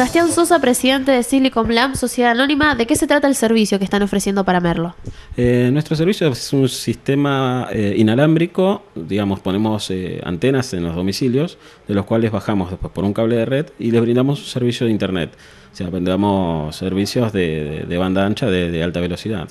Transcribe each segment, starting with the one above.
Sebastián Sosa, presidente de Silicon Lab, Sociedad Anónima, ¿de qué se trata el servicio que están ofreciendo para Merlo? Eh, nuestro servicio es un sistema eh, inalámbrico, digamos, ponemos eh, antenas en los domicilios, de los cuales bajamos después por un cable de red y les brindamos un servicio de Internet. O sea, brindamos servicios de, banda ancha de, alta velocidad.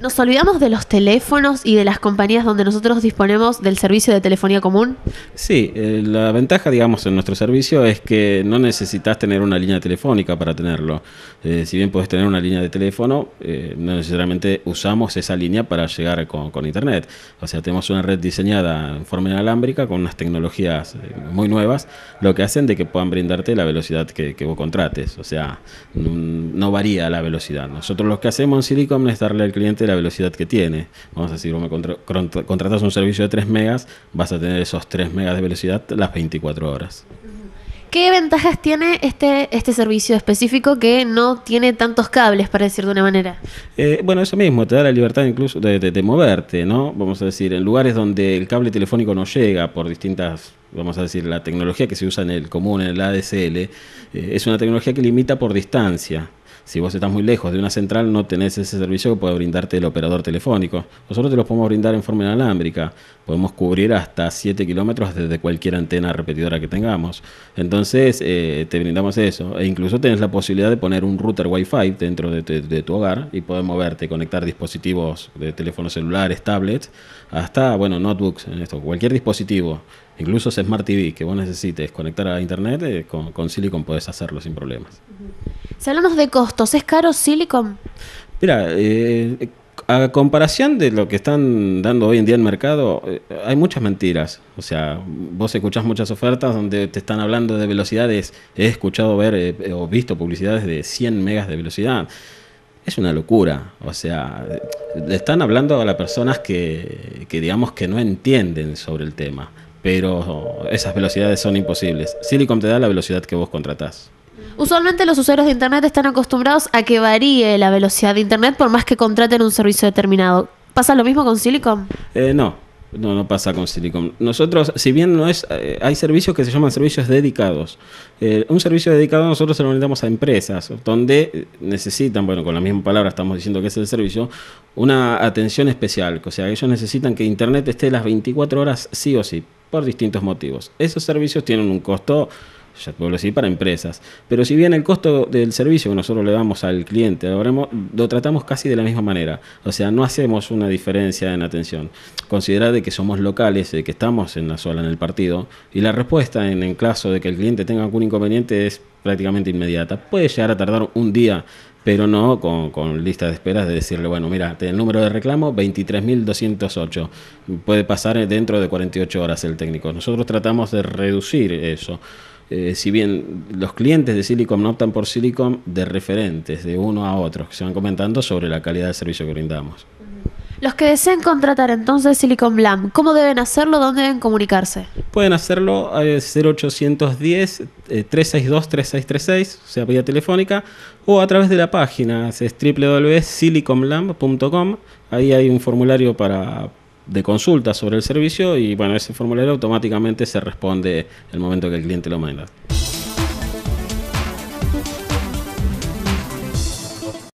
¿Nos olvidamos de los teléfonos y de las compañías donde nosotros disponemos del servicio de telefonía común? Sí, eh, la ventaja, digamos, en nuestro servicio es que no necesitas tener una línea telefónica para tenerlo. Eh, si bien puedes tener una línea de teléfono, eh, no necesariamente usamos esa línea para llegar con, Internet. O sea, tenemos una red diseñada en forma inalámbrica con unas tecnologías muy nuevas, lo que hacen de que puedan brindarte la velocidad que, que vos contrates. O sea, no varía la velocidad. Nosotros lo que hacemos en Silicon es darle al cliente la velocidad que tiene. Vamos a decir, me contratas un servicio de 3 megas, vas a tener esos 3 megas de velocidad las 24 horas. ¿Qué ventajas tiene este, este servicio específico que no tiene tantos cables, para decir de una manera? Eh, bueno, eso mismo, te da la libertad incluso de, moverte, ¿no? Vamos a decir, en lugares donde el cable telefónico no llega por distintas, vamos a decir, la tecnología que se usa en el común, en el ADSL, eh, es una tecnología que limita por distancia. Si vos estás muy lejos de una central, no tenés ese servicio que puede brindarte el operador telefónico. Nosotros te los podemos brindar en forma inalámbrica. Podemos cubrir hasta 7 kilómetros desde cualquier antena repetidora que tengamos. Entonces, eh, te brindamos eso. E incluso tenés la posibilidad de poner un router Wi-Fi dentro de, tu hogar y poder moverte, conectar dispositivos de teléfonos celulares, tablets, hasta, bueno, notebooks, en esto, cualquier dispositivo incluso Smart TV que vos necesites conectar a internet, eh, con, Silicon podés hacerlo sin problemas. Si de costos, ¿es caro Silicon? Mira, eh, a comparación de lo que están dando hoy en día en el mercado, eh, hay muchas mentiras. O sea, vos escuchás muchas ofertas donde te están hablando de velocidades. He escuchado ver eh, o visto publicidades de 100 megas de velocidad. Es una locura, o sea, le están hablando a las personas que, que digamos que no entienden sobre el tema, pero esas velocidades son imposibles. Silicon te da la velocidad que vos contratás. Usualmente los usuarios de Internet están acostumbrados a que varíe la velocidad de Internet por más que contraten un servicio determinado. ¿Pasa lo mismo con Silicon? Eh, no, no, no pasa con Silicon. Nosotros, si bien no es, eh, hay servicios que se llaman servicios dedicados. Eh, un servicio dedicado nosotros se lo brindamos a empresas, donde necesitan, bueno, con la misma palabra estamos diciendo que es el servicio, una atención especial. O sea, ellos necesitan que Internet esté las 24 horas sí o sí, por distintos motivos. Esos servicios tienen un costo ya puedo decir, para empresas. Pero si bien el costo del servicio que nosotros le damos al cliente, lo, tratamos casi de la misma manera. O sea, no hacemos una diferencia en atención. Considerar de que somos locales, de que estamos en la sola, en el partido, y la respuesta en, el caso de que el cliente tenga algún inconveniente es prácticamente inmediata. Puede llegar a tardar un día, pero no con, con lista de esperas de decirle, bueno, mira, el número de reclamo 23.208. Puede pasar dentro de 48 horas el técnico. Nosotros tratamos de reducir eso. Eh, si bien los clientes de Silicon no optan por Silicon, de referentes de uno a otro que se van comentando sobre la calidad del servicio que brindamos. Los que deseen contratar entonces Silicon Lamb, ¿cómo deben hacerlo? ¿Dónde deben comunicarse? Pueden hacerlo a eh, 0810-362-3636, eh, o sea, vía telefónica, o a través de la página, es Ahí hay un formulario para, de consulta sobre el servicio y bueno, ese formulario automáticamente se responde el momento que el cliente lo manda.